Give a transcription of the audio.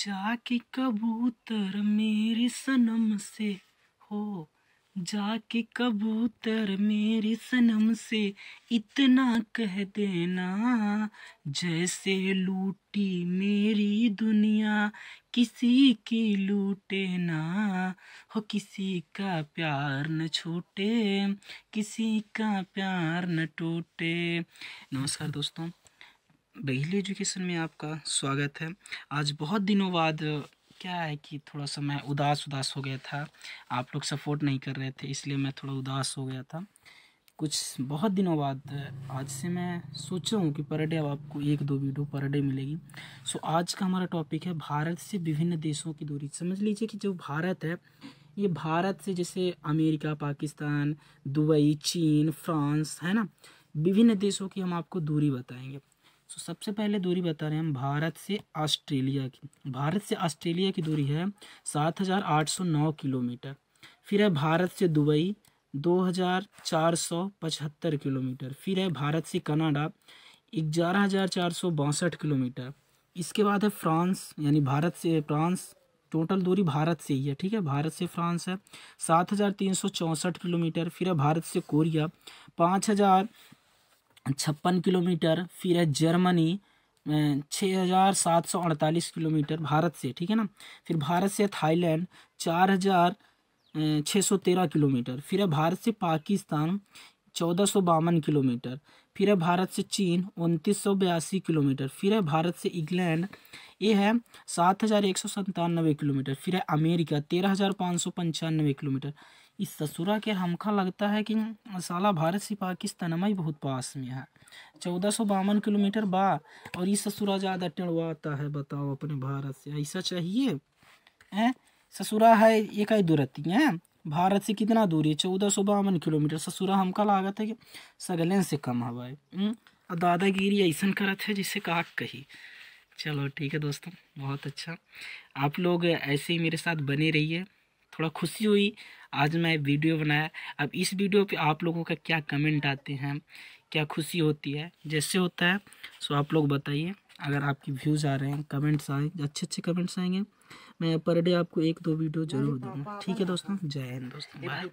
जाके कबूतर मेरी सनम से हो जाके कबूतर मेरी सनम से इतना कह देना जैसे लूटी मेरी दुनिया किसी की लूटे ना हो किसी का प्यार न छूटे किसी का प्यार न टूटे नमस्कार दोस्तों बेहली एजुकेशन में आपका स्वागत है आज बहुत दिनों बाद क्या है कि थोड़ा सा मैं उदास उदास हो गया था आप लोग सपोर्ट नहीं कर रहे थे इसलिए मैं थोड़ा उदास हो गया था कुछ बहुत दिनों बाद आज से मैं सोच रहा हूँ कि पर डे अब आपको एक दो वीडियो पर डे मिलेगी सो आज का हमारा टॉपिक है भारत से विभिन्न देशों की दूरी समझ लीजिए कि जो भारत है ये भारत से जैसे अमेरिका पाकिस्तान दुबई चीन फ्रांस है ना विभिन्न देशों की हम आपको दूरी बताएंगे तो सबसे पहले दूरी बता रहे हैं हम भारत से ऑस्ट्रेलिया की भारत से ऑस्ट्रेलिया की दूरी है सात हज़ार आठ सौ नौ किलोमीटर फिर है भारत से दुबई दो हज़ार चार सौ पचहत्तर किलोमीटर फिर है भारत से कनाडा ग्यारह हज़ार चार सौ बासठ किलोमीटर इसके बाद है फ्रांस यानी भारत से फ्रांस टोटल दूरी भारत से ही है ठीक है भारत से फ्रांस है सात हज़ार तीन सौ चौंसठ किलोमीटर फिर है भारत से कोरिया पाँच हज़ार छप्पन किलोमीटर फिर है जर्मनी अं, छः हज़ार सात सौ अड़तालीस किलोमीटर भारत से ठीक है ना फिर भारत से थाईलैंड चार हज़ार अं, छः सौ तेरह किलोमीटर फिर है भारत से पाकिस्तान चौदह सौ बावन किलोमीटर फिर है भारत से चीन उनतीस सौ बयासी किलोमीटर फिर है भारत से इंग्लैंड ये है सात हज़ार एक सौ सन्तानवे किलोमीटर फिर है अमेरिका तेरह हज़ार पाँच सौ पंचानवे किलोमीटर इस ससुरा के हमखा लगता है कि साला भारत से पाकिस्तान ही बहुत पास में है चौदह सौ बावन किलोमीटर बा और ये ससुरा ज़्यादा टेढ़वाता है बताओ अपने भारत से ऐसा चाहिए हैं ससुरा है एक दूरती है भारत से कितना दूरी है चौदह सौ बावन किलोमीटर ससुरा हमका लागत है कि सगलें से कम हवा है और दादागिरी ऐसा करत है जिसे कहा कही चलो ठीक है दोस्तों बहुत अच्छा आप लोग ऐसे ही मेरे साथ बने रहिए थोड़ा खुशी हुई आज मैं वीडियो बनाया अब इस वीडियो पे आप लोगों का क्या कमेंट आते हैं क्या खुशी होती है जैसे होता है सो आप लोग बताइए अगर आपकी व्यूज़ आ रहे हैं कमेंट्स आए अच्छे अच्छे कमेंट्स आएंगे मैं पर डे आपको एक दो वीडियो जरूर दूँगा ठीक है दोस्तों जय हिंद दोस्तों